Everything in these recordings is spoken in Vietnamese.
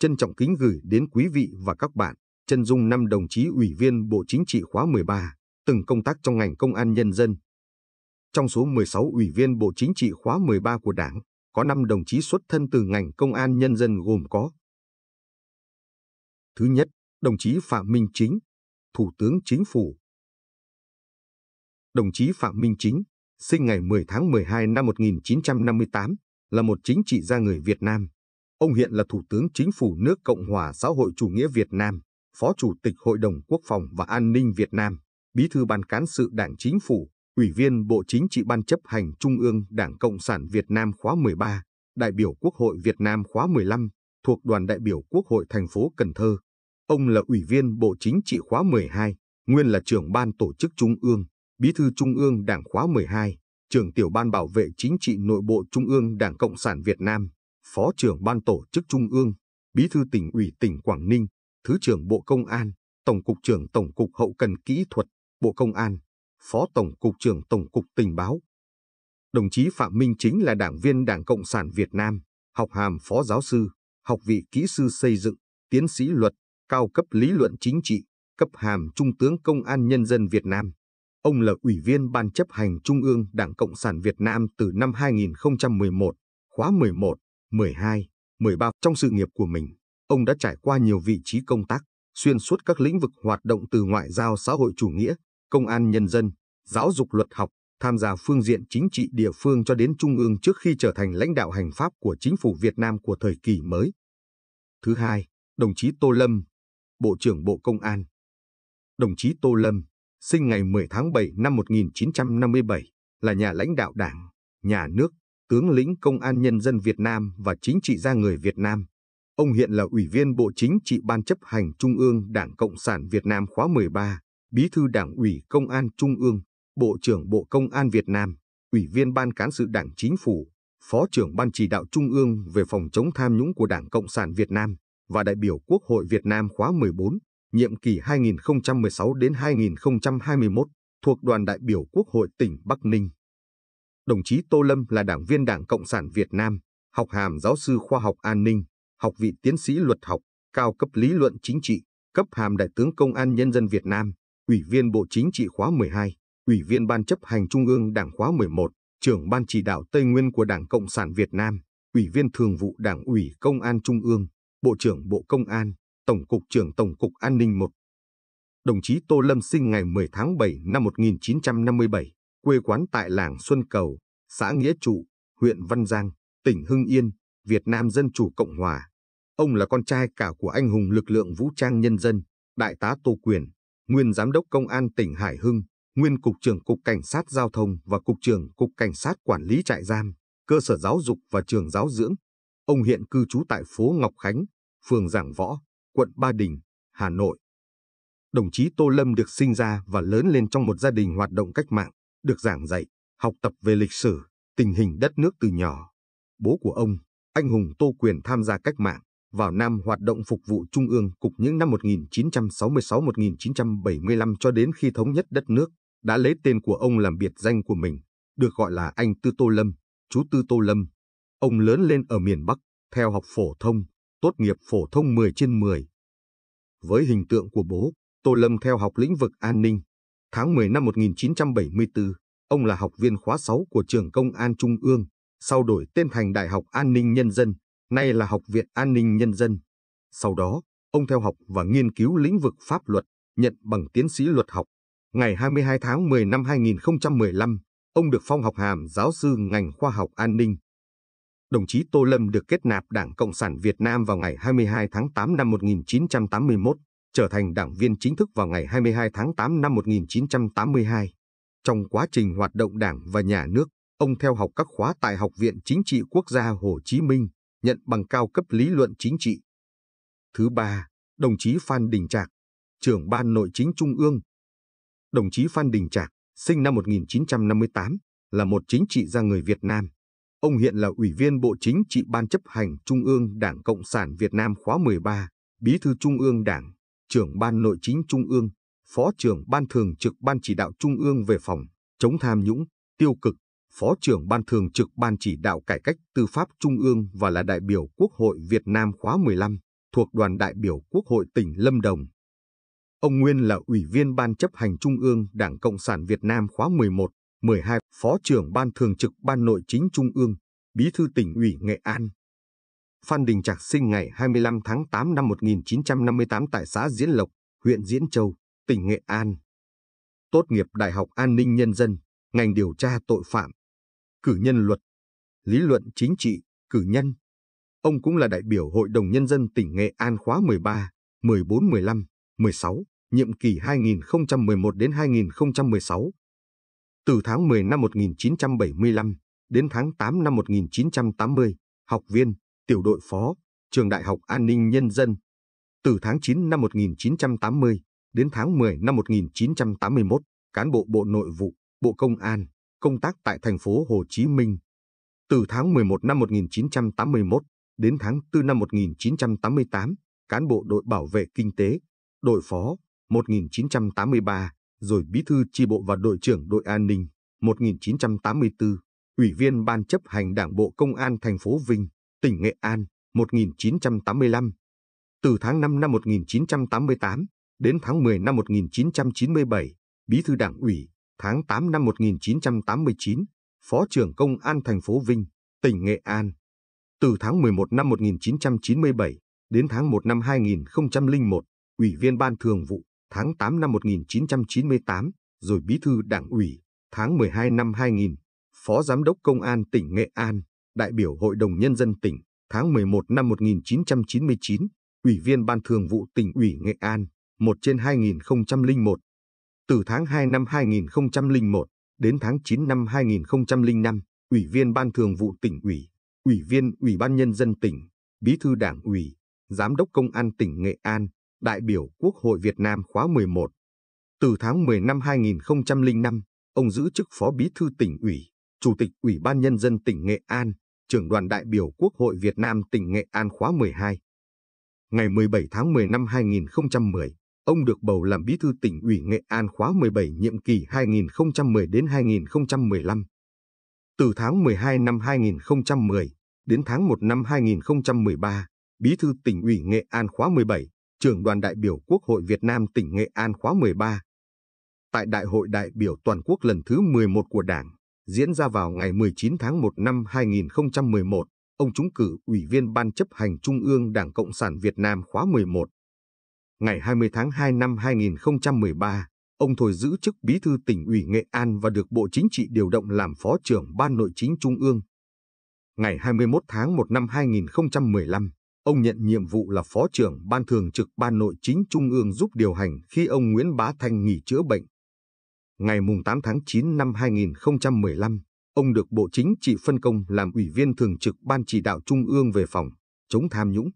Trân trọng kính gửi đến quý vị và các bạn, chân dung năm đồng chí Ủy viên Bộ Chính trị khóa 13, từng công tác trong ngành công an nhân dân. Trong số 16 Ủy viên Bộ Chính trị khóa 13 của Đảng, có 5 đồng chí xuất thân từ ngành công an nhân dân gồm có Thứ nhất, đồng chí Phạm Minh Chính, Thủ tướng Chính phủ. Đồng chí Phạm Minh Chính, sinh ngày 10 tháng 12 năm 1958, là một chính trị gia người Việt Nam, Ông hiện là Thủ tướng Chính phủ nước Cộng hòa xã hội chủ nghĩa Việt Nam, Phó Chủ tịch Hội đồng Quốc phòng và An ninh Việt Nam, Bí thư Ban cán sự Đảng Chính phủ, Ủy viên Bộ Chính trị Ban chấp hành Trung ương Đảng Cộng sản Việt Nam khóa 13, đại biểu Quốc hội Việt Nam khóa 15, thuộc đoàn đại biểu Quốc hội thành phố Cần Thơ. Ông là Ủy viên Bộ Chính trị khóa 12, nguyên là trưởng ban tổ chức Trung ương, Bí thư Trung ương Đảng khóa 12, trưởng tiểu ban bảo vệ chính trị nội bộ Trung ương Đảng Cộng sản Việt Nam, Phó trưởng Ban Tổ chức Trung ương, Bí thư tỉnh ủy tỉnh Quảng Ninh, Thứ trưởng Bộ Công an, Tổng cục trưởng Tổng cục Hậu cần Kỹ thuật, Bộ Công an, Phó Tổng cục trưởng Tổng cục Tình báo. Đồng chí Phạm Minh chính là đảng viên Đảng Cộng sản Việt Nam, học hàm Phó giáo sư, học vị kỹ sư xây dựng, tiến sĩ luật, cao cấp lý luận chính trị, cấp hàm Trung tướng Công an Nhân dân Việt Nam. Ông là Ủy viên Ban chấp hành Trung ương Đảng Cộng sản Việt Nam từ năm 2011, khóa 11, 12, 13 trong sự nghiệp của mình, ông đã trải qua nhiều vị trí công tác, xuyên suốt các lĩnh vực hoạt động từ ngoại giao xã hội chủ nghĩa, công an nhân dân, giáo dục luật học, tham gia phương diện chính trị địa phương cho đến trung ương trước khi trở thành lãnh đạo hành pháp của chính phủ Việt Nam của thời kỳ mới. Thứ hai, đồng chí Tô Lâm, Bộ trưởng Bộ Công an. Đồng chí Tô Lâm, sinh ngày 10 tháng 7 năm 1957, là nhà lãnh đạo Đảng, nhà nước, tướng lĩnh Công an Nhân dân Việt Nam và chính trị gia người Việt Nam. Ông hiện là Ủy viên Bộ Chính trị Ban chấp hành Trung ương Đảng Cộng sản Việt Nam khóa 13, Bí thư Đảng ủy Công an Trung ương, Bộ trưởng Bộ Công an Việt Nam, Ủy viên Ban Cán sự Đảng Chính phủ, Phó trưởng Ban chỉ đạo Trung ương về phòng chống tham nhũng của Đảng Cộng sản Việt Nam và đại biểu Quốc hội Việt Nam khóa 14, nhiệm kỳ 2016 đến 2021 thuộc đoàn đại biểu Quốc hội tỉnh Bắc Ninh đồng chí Tô Lâm là đảng viên Đảng Cộng sản Việt Nam, học hàm giáo sư khoa học an ninh, học vị tiến sĩ luật học, cao cấp lý luận chính trị, cấp hàm Đại tướng Công an Nhân dân Việt Nam, Ủy viên Bộ Chính trị khóa 12, Ủy viên Ban chấp hành Trung ương Đảng khóa 11, trưởng Ban chỉ đạo Tây Nguyên của Đảng Cộng sản Việt Nam, Ủy viên Thường vụ Đảng ủy Công an Trung ương, Bộ trưởng Bộ Công an, Tổng cục trưởng Tổng cục An ninh 1. Đồng chí Tô Lâm sinh ngày 10 tháng 7 năm 1957, quê quán tại làng Xuân Cầu, xã Nghĩa Trụ, huyện Văn Giang, tỉnh Hưng Yên, Việt Nam Dân Chủ Cộng Hòa. Ông là con trai cả của anh hùng lực lượng vũ trang nhân dân, Đại tá Tô Quyền, nguyên Giám đốc Công an tỉnh Hải Hưng, nguyên Cục trưởng Cục Cảnh sát Giao thông và Cục trưởng Cục Cảnh sát Quản lý Trại giam, cơ sở giáo dục và trường giáo dưỡng. Ông hiện cư trú tại phố Ngọc Khánh, phường Giảng Võ, quận Ba Đình, Hà Nội. Đồng chí Tô Lâm được sinh ra và lớn lên trong một gia đình hoạt động cách mạng được giảng dạy, học tập về lịch sử, tình hình đất nước từ nhỏ. Bố của ông, anh hùng Tô Quyền tham gia cách mạng, vào Nam hoạt động phục vụ Trung ương cục những năm 1966-1975 cho đến khi thống nhất đất nước, đã lấy tên của ông làm biệt danh của mình, được gọi là anh Tư Tô Lâm, chú Tư Tô Lâm. Ông lớn lên ở miền Bắc, theo học phổ thông, tốt nghiệp phổ thông 10 trên 10. Với hình tượng của bố, Tô Lâm theo học lĩnh vực an ninh, Tháng 10 năm 1974, ông là học viên khóa 6 của trường Công an Trung ương, sau đổi tên thành Đại học An ninh Nhân dân, nay là Học viện An ninh Nhân dân. Sau đó, ông theo học và nghiên cứu lĩnh vực pháp luật, nhận bằng tiến sĩ luật học. Ngày 22 tháng 10 năm 2015, ông được phong học hàm giáo sư ngành khoa học an ninh. Đồng chí Tô Lâm được kết nạp Đảng Cộng sản Việt Nam vào ngày 22 tháng 8 năm 1981 trở thành đảng viên chính thức vào ngày 22 tháng 8 năm 1982. Trong quá trình hoạt động đảng và nhà nước, ông theo học các khóa tại Học viện Chính trị Quốc gia Hồ Chí Minh, nhận bằng cao cấp lý luận chính trị. Thứ ba, đồng chí Phan Đình Trạc, trưởng Ban Nội chính Trung ương. Đồng chí Phan Đình Trạc, sinh năm 1958, là một chính trị gia người Việt Nam. Ông hiện là Ủy viên Bộ Chính trị Ban chấp hành Trung ương Đảng Cộng sản Việt Nam khóa 13, Bí thư Trung ương Đảng trưởng ban nội chính trung ương, phó trưởng ban thường trực ban chỉ đạo trung ương về phòng chống tham nhũng, tiêu cực, phó trưởng ban thường trực ban chỉ đạo cải cách tư pháp trung ương và là đại biểu Quốc hội Việt Nam khóa 15 thuộc đoàn đại biểu Quốc hội tỉnh Lâm Đồng. Ông Nguyên là ủy viên ban chấp hành trung ương Đảng Cộng sản Việt Nam khóa 11, 12, phó trưởng ban thường trực ban nội chính trung ương, bí thư tỉnh ủy Nghệ An. Phan Đình Trạc sinh ngày 25 tháng 8 năm 1958 tại xã Diễn Lộc, huyện Diễn Châu, tỉnh Nghệ An. Tốt nghiệp Đại học An ninh Nhân dân, ngành điều tra tội phạm, cử nhân luật, lý luận chính trị, cử nhân. Ông cũng là đại biểu Hội đồng Nhân dân tỉnh Nghệ An khóa 13, 14, 15, 16, nhiệm kỳ 2011 đến 2016. Từ tháng 10 năm 1975 đến tháng 8 năm 1980, học viên, tiểu đội phó, trường Đại học An ninh Nhân dân. Từ tháng 9 năm 1980 đến tháng 10 năm 1981, cán bộ Bộ Nội vụ, Bộ Công an, công tác tại thành phố Hồ Chí Minh. Từ tháng 11 năm 1981 đến tháng 4 năm 1988, cán bộ đội bảo vệ kinh tế, đội phó 1983, rồi bí thư tri bộ và đội trưởng đội an ninh 1984, ủy viên ban chấp hành Đảng bộ Công an thành phố Vinh tỉnh Nghệ An, 1985. Từ tháng 5 năm 1988 đến tháng 10 năm 1997, Bí thư Đảng ủy, tháng 8 năm 1989, Phó trưởng Công an thành phố Vinh, tỉnh Nghệ An. Từ tháng 11 năm 1997 đến tháng 1 năm 2001, Ủy viên Ban Thường vụ, tháng 8 năm 1998, rồi Bí thư Đảng ủy, tháng 12 năm 2000, Phó Giám đốc Công an tỉnh Nghệ An đại biểu Hội đồng Nhân dân tỉnh, tháng 11 năm 1999, Ủy viên Ban Thường vụ tỉnh ủy Nghệ An, 1 trên 2001. Từ tháng 2 năm 2001 đến tháng 9 năm 2005, Ủy viên Ban Thường vụ tỉnh ủy, Ủy viên Ủy ban Nhân dân tỉnh, Bí thư Đảng ủy, Giám đốc Công an tỉnh Nghệ An, đại biểu Quốc hội Việt Nam khóa 11. Từ tháng 10 năm 2005, ông giữ chức Phó Bí thư tỉnh ủy, Chủ tịch Ủy ban Nhân dân tỉnh Nghệ An, trưởng đoàn đại biểu Quốc hội Việt Nam tỉnh Nghệ An khóa 12. Ngày 17 tháng 10 năm 2010, ông được bầu làm bí thư tỉnh ủy Nghệ An khóa 17 nhiệm kỳ 2010 đến 2015. Từ tháng 12 năm 2010 đến tháng 1 năm 2013, bí thư tỉnh ủy Nghệ An khóa 17, trưởng đoàn đại biểu Quốc hội Việt Nam tỉnh Nghệ An khóa 13. Tại Đại hội đại biểu toàn quốc lần thứ 11 của Đảng, diễn ra vào ngày 19 tháng 1 năm 2011, ông trúng cử Ủy viên Ban chấp hành Trung ương Đảng Cộng sản Việt Nam khóa 11. Ngày 20 tháng 2 năm 2013, ông thôi giữ chức Bí thư tỉnh ủy Nghệ An và được Bộ Chính trị điều động làm Phó trưởng Ban Nội chính Trung ương. Ngày 21 tháng 1 năm 2015, ông nhận nhiệm vụ là Phó trưởng Ban Thường trực Ban Nội chính Trung ương giúp điều hành khi ông Nguyễn Bá Thanh nghỉ chữa bệnh ngày 8 tháng 9 năm 2015, ông được Bộ Chính trị phân công làm Ủy viên Thường trực Ban Chỉ đạo Trung ương về phòng chống tham nhũng.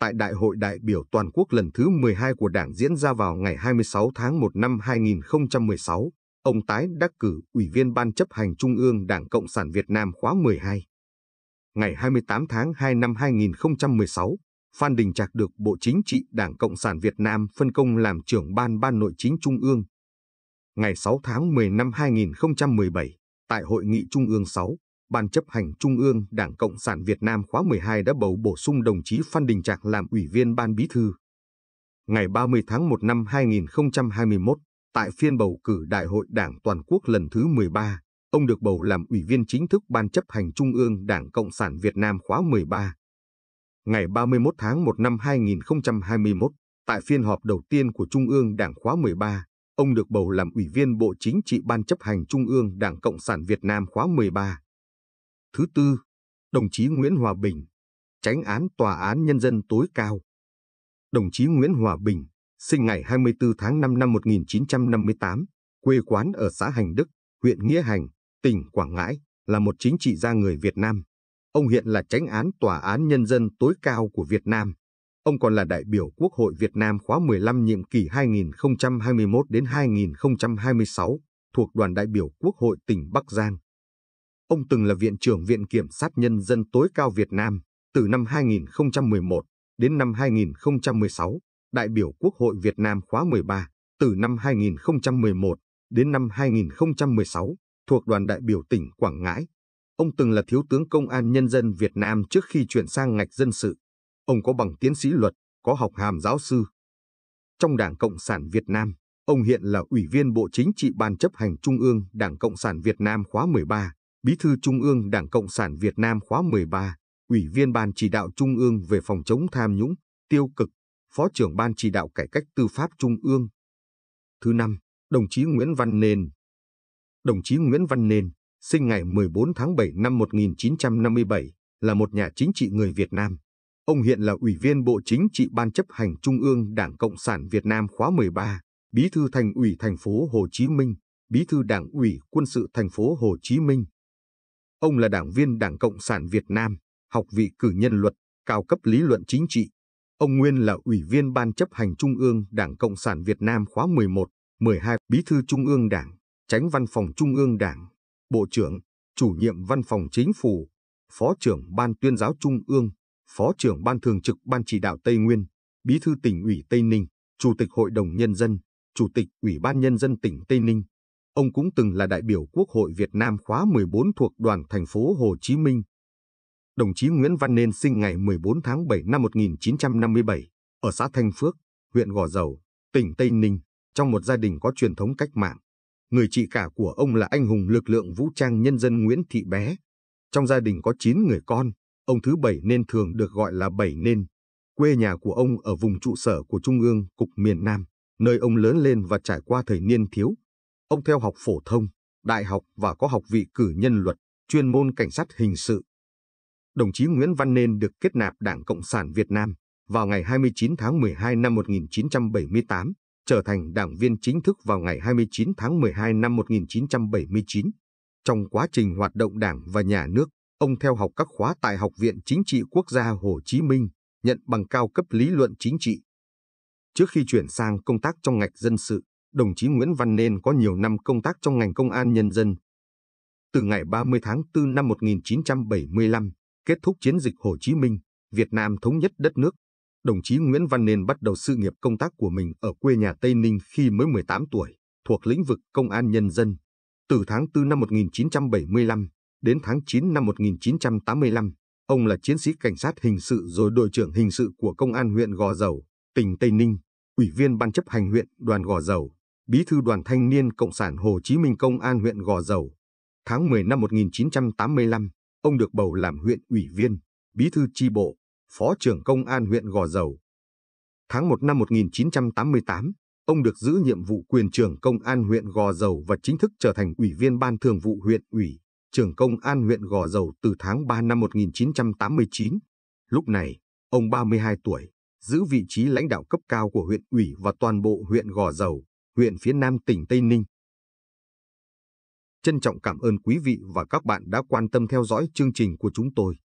Tại Đại hội đại biểu toàn quốc lần thứ 12 của Đảng diễn ra vào ngày 26 tháng 1 năm 2016, ông tái đắc cử Ủy viên Ban chấp hành Trung ương Đảng Cộng sản Việt Nam khóa 12. Ngày 28 tháng 2 năm 2016, Phan Đình Trạc được Bộ Chính trị Đảng Cộng sản Việt Nam phân công làm trưởng ban Ban Nội chính Trung ương, ngày 6 tháng 10 năm 2017, tại Hội nghị Trung ương 6, Ban chấp hành Trung ương Đảng Cộng sản Việt Nam khóa 12 đã bầu bổ sung đồng chí Phan Đình Trạc làm Ủy viên Ban Bí thư. Ngày 30 tháng 1 năm 2021, tại phiên bầu cử Đại hội Đảng Toàn quốc lần thứ 13, ông được bầu làm Ủy viên chính thức Ban chấp hành Trung ương Đảng Cộng sản Việt Nam khóa 13. Ngày 31 tháng 1 năm 2021, tại phiên họp đầu tiên của Trung ương Đảng khóa 13, ông được bầu làm Ủy viên Bộ Chính trị Ban chấp hành Trung ương Đảng Cộng sản Việt Nam khóa 13. Thứ tư, đồng chí Nguyễn Hòa Bình, tránh án Tòa án Nhân dân tối cao. Đồng chí Nguyễn Hòa Bình, sinh ngày 24 tháng 5 năm 1958, quê quán ở xã Hành Đức, huyện Nghĩa Hành, tỉnh Quảng Ngãi, là một chính trị gia người Việt Nam. Ông hiện là tránh án Tòa án Nhân dân tối cao của Việt Nam. Ông còn là đại biểu Quốc hội Việt Nam khóa 15 nhiệm kỳ 2021 đến 2026 thuộc đoàn đại biểu Quốc hội tỉnh Bắc Giang. Ông từng là Viện trưởng Viện Kiểm sát Nhân dân tối cao Việt Nam từ năm 2011 đến năm 2016, đại biểu Quốc hội Việt Nam khóa 13 từ năm 2011 đến năm 2016 thuộc đoàn đại biểu tỉnh Quảng Ngãi. Ông từng là Thiếu tướng Công an Nhân dân Việt Nam trước khi chuyển sang ngạch dân sự. Ông có bằng tiến sĩ luật, có học hàm giáo sư. Trong Đảng Cộng sản Việt Nam, ông hiện là Ủy viên Bộ Chính trị Ban chấp hành Trung ương Đảng Cộng sản Việt Nam khóa 13, Bí thư Trung ương Đảng Cộng sản Việt Nam khóa 13, Ủy viên Ban chỉ đạo Trung ương về phòng chống tham nhũng, tiêu cực, Phó trưởng Ban chỉ đạo cải cách tư pháp Trung ương. Thứ năm, đồng chí Nguyễn Văn Nền. Đồng chí Nguyễn Văn Nền, sinh ngày 14 tháng 7 năm 1957, là một nhà chính trị người Việt Nam, Ông hiện là Ủy viên Bộ Chính trị Ban chấp hành Trung ương Đảng Cộng sản Việt Nam khóa 13, Bí thư Thành ủy thành phố Hồ Chí Minh, Bí thư Đảng ủy Quân sự thành phố Hồ Chí Minh. Ông là đảng viên Đảng Cộng sản Việt Nam, học vị cử nhân luật, cao cấp lý luận chính trị. Ông Nguyên là Ủy viên Ban chấp hành Trung ương Đảng Cộng sản Việt Nam khóa 11, 12, Bí thư Trung ương Đảng, Tránh Văn phòng Trung ương Đảng, Bộ trưởng, Chủ nhiệm Văn phòng Chính phủ, Phó trưởng Ban tuyên giáo Trung ương. Phó trưởng Ban Thường trực Ban Chỉ đạo Tây Nguyên, Bí thư tỉnh ủy Tây Ninh, Chủ tịch Hội đồng Nhân dân, Chủ tịch Ủy ban Nhân dân tỉnh Tây Ninh. Ông cũng từng là đại biểu Quốc hội Việt Nam khóa 14 thuộc đoàn thành phố Hồ Chí Minh. Đồng chí Nguyễn Văn Nên sinh ngày 14 tháng 7 năm 1957 ở xã Thanh Phước, huyện Gò Dầu, tỉnh Tây Ninh, trong một gia đình có truyền thống cách mạng. Người chị cả của ông là anh hùng lực lượng vũ trang nhân dân Nguyễn Thị Bé. Trong gia đình có 9 người con, Ông thứ bảy nên thường được gọi là bảy nên. Quê nhà của ông ở vùng trụ sở của Trung ương Cục miền Nam, nơi ông lớn lên và trải qua thời niên thiếu. Ông theo học phổ thông, đại học và có học vị cử nhân luật, chuyên môn cảnh sát hình sự. Đồng chí Nguyễn Văn Nên được kết nạp Đảng Cộng sản Việt Nam vào ngày 29 tháng 12 năm 1978, trở thành đảng viên chính thức vào ngày 29 tháng 12 năm 1979. Trong quá trình hoạt động đảng và nhà nước, Ông theo học các khóa tại Học viện Chính trị Quốc gia Hồ Chí Minh, nhận bằng cao cấp lý luận chính trị. Trước khi chuyển sang công tác trong ngành dân sự, đồng chí Nguyễn Văn Nên có nhiều năm công tác trong ngành công an nhân dân. Từ ngày 30 tháng 4 năm 1975, kết thúc chiến dịch Hồ Chí Minh, Việt Nam thống nhất đất nước, đồng chí Nguyễn Văn Nên bắt đầu sự nghiệp công tác của mình ở quê nhà Tây Ninh khi mới 18 tuổi, thuộc lĩnh vực công an nhân dân. Từ tháng 4 năm 1975, Đến tháng 9 năm 1985, ông là chiến sĩ cảnh sát hình sự rồi đội trưởng hình sự của Công an huyện Gò Dầu, tỉnh Tây Ninh, ủy viên ban chấp hành huyện đoàn Gò Dầu, bí thư đoàn thanh niên Cộng sản Hồ Chí Minh Công an huyện Gò Dầu. Tháng 10 năm 1985, ông được bầu làm huyện ủy viên, bí thư tri bộ, phó trưởng Công an huyện Gò Dầu. Tháng 1 năm 1988, ông được giữ nhiệm vụ quyền trưởng Công an huyện Gò Dầu và chính thức trở thành ủy viên ban thường vụ huyện ủy trưởng công an huyện Gò Dầu từ tháng 3 năm 1989. Lúc này, ông 32 tuổi, giữ vị trí lãnh đạo cấp cao của huyện ủy và toàn bộ huyện Gò Dầu, huyện phía nam tỉnh Tây Ninh. Trân trọng cảm ơn quý vị và các bạn đã quan tâm theo dõi chương trình của chúng tôi.